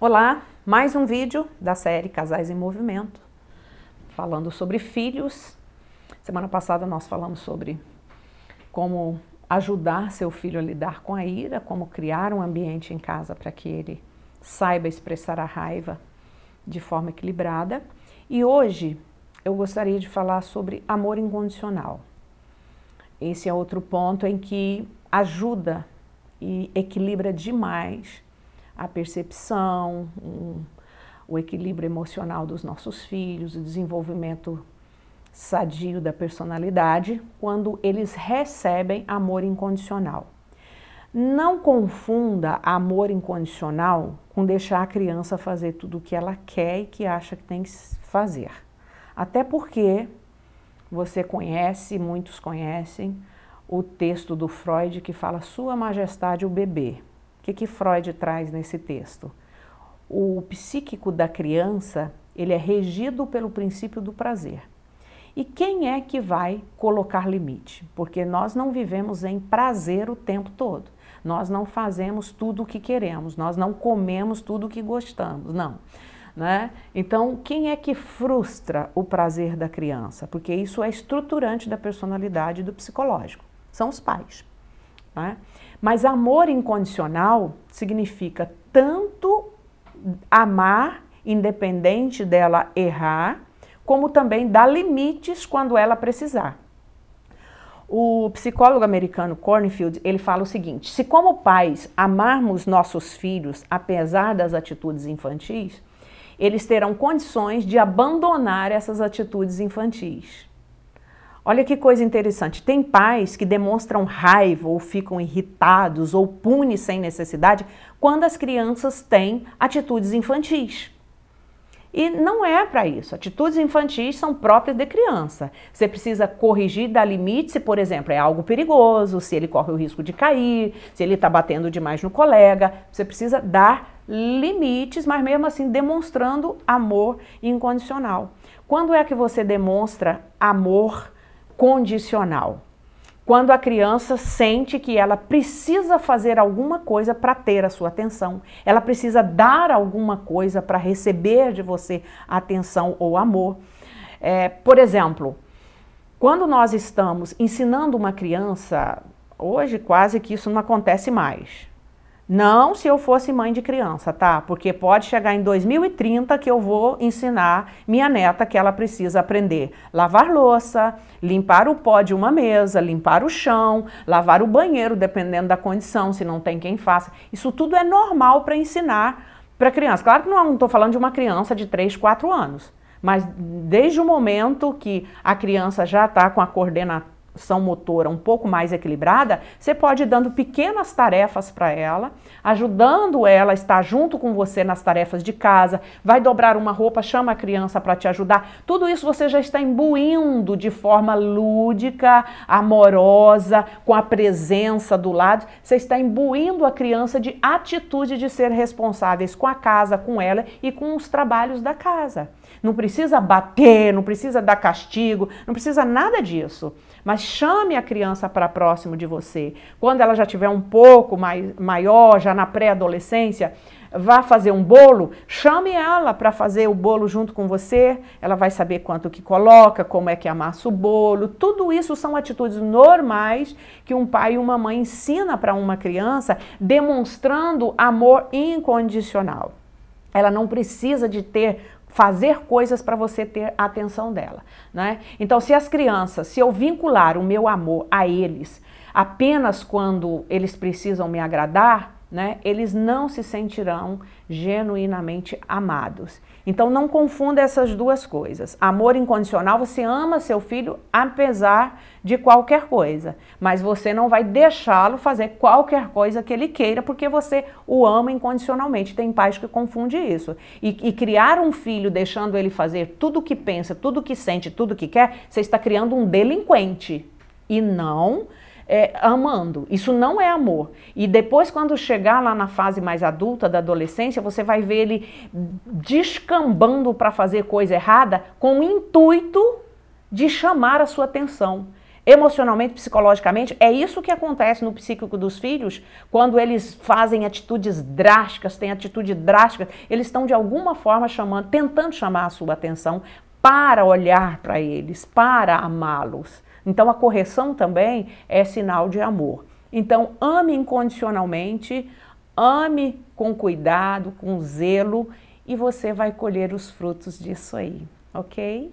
Olá, mais um vídeo da série Casais em Movimento, falando sobre filhos. Semana passada nós falamos sobre como ajudar seu filho a lidar com a ira, como criar um ambiente em casa para que ele saiba expressar a raiva de forma equilibrada. E hoje eu gostaria de falar sobre amor incondicional. Esse é outro ponto em que ajuda e equilibra demais a percepção, um, o equilíbrio emocional dos nossos filhos, o desenvolvimento sadio da personalidade, quando eles recebem amor incondicional. Não confunda amor incondicional com deixar a criança fazer tudo o que ela quer e que acha que tem que fazer. Até porque você conhece, muitos conhecem, o texto do Freud que fala Sua Majestade o Bebê. O que, que Freud traz nesse texto? O psíquico da criança ele é regido pelo princípio do prazer. E quem é que vai colocar limite? Porque nós não vivemos em prazer o tempo todo. Nós não fazemos tudo o que queremos, nós não comemos tudo o que gostamos, não. Né? Então, quem é que frustra o prazer da criança? Porque isso é estruturante da personalidade do psicológico. São os pais. Tá? Mas amor incondicional significa tanto amar, independente dela errar, como também dar limites quando ela precisar. O psicólogo americano Cornfield, ele fala o seguinte: se como pais amarmos nossos filhos apesar das atitudes infantis, eles terão condições de abandonar essas atitudes infantis. Olha que coisa interessante. Tem pais que demonstram raiva ou ficam irritados ou punem sem necessidade quando as crianças têm atitudes infantis. E não é para isso. Atitudes infantis são próprias de criança. Você precisa corrigir, dar limite se, por exemplo, é algo perigoso, se ele corre o risco de cair, se ele está batendo demais no colega. Você precisa dar limites, mas mesmo assim demonstrando amor incondicional. Quando é que você demonstra amor condicional. Quando a criança sente que ela precisa fazer alguma coisa para ter a sua atenção, ela precisa dar alguma coisa para receber de você atenção ou amor. É, por exemplo, quando nós estamos ensinando uma criança, hoje quase que isso não acontece mais, não se eu fosse mãe de criança, tá? Porque pode chegar em 2030 que eu vou ensinar minha neta que ela precisa aprender lavar louça, limpar o pó de uma mesa, limpar o chão, lavar o banheiro, dependendo da condição, se não tem quem faça. Isso tudo é normal para ensinar para criança. Claro que não estou é falando de uma criança de 3, 4 anos, mas desde o momento que a criança já está com a coordenação função motora um pouco mais equilibrada, você pode ir dando pequenas tarefas para ela, ajudando ela a estar junto com você nas tarefas de casa, vai dobrar uma roupa, chama a criança para te ajudar. Tudo isso você já está imbuindo de forma lúdica, amorosa, com a presença do lado. Você está imbuindo a criança de atitude de ser responsáveis com a casa, com ela e com os trabalhos da casa. Não precisa bater, não precisa dar castigo, não precisa nada disso. Mas chame a criança para próximo de você. Quando ela já tiver um pouco mais, maior, já na pré-adolescência, vá fazer um bolo, chame ela para fazer o bolo junto com você. Ela vai saber quanto que coloca, como é que amassa o bolo. Tudo isso são atitudes normais que um pai e uma mãe ensina para uma criança, demonstrando amor incondicional. Ela não precisa de ter fazer coisas para você ter a atenção dela, né? Então, se as crianças, se eu vincular o meu amor a eles apenas quando eles precisam me agradar, né? Eles não se sentirão genuinamente amados. Então não confunda essas duas coisas. Amor incondicional, você ama seu filho apesar de qualquer coisa, mas você não vai deixá-lo fazer qualquer coisa que ele queira porque você o ama incondicionalmente. Tem pais que confundem isso. E, e criar um filho deixando ele fazer tudo o que pensa, tudo o que sente, tudo o que quer, você está criando um delinquente e não é, amando. Isso não é amor. E depois, quando chegar lá na fase mais adulta da adolescência, você vai ver ele descambando para fazer coisa errada com o intuito de chamar a sua atenção emocionalmente, psicologicamente, é isso que acontece no psíquico dos filhos quando eles fazem atitudes drásticas, têm atitude drástica, eles estão de alguma forma chamando, tentando chamar a sua atenção para olhar para eles, para amá-los. Então a correção também é sinal de amor. Então ame incondicionalmente, ame com cuidado, com zelo e você vai colher os frutos disso aí, ok?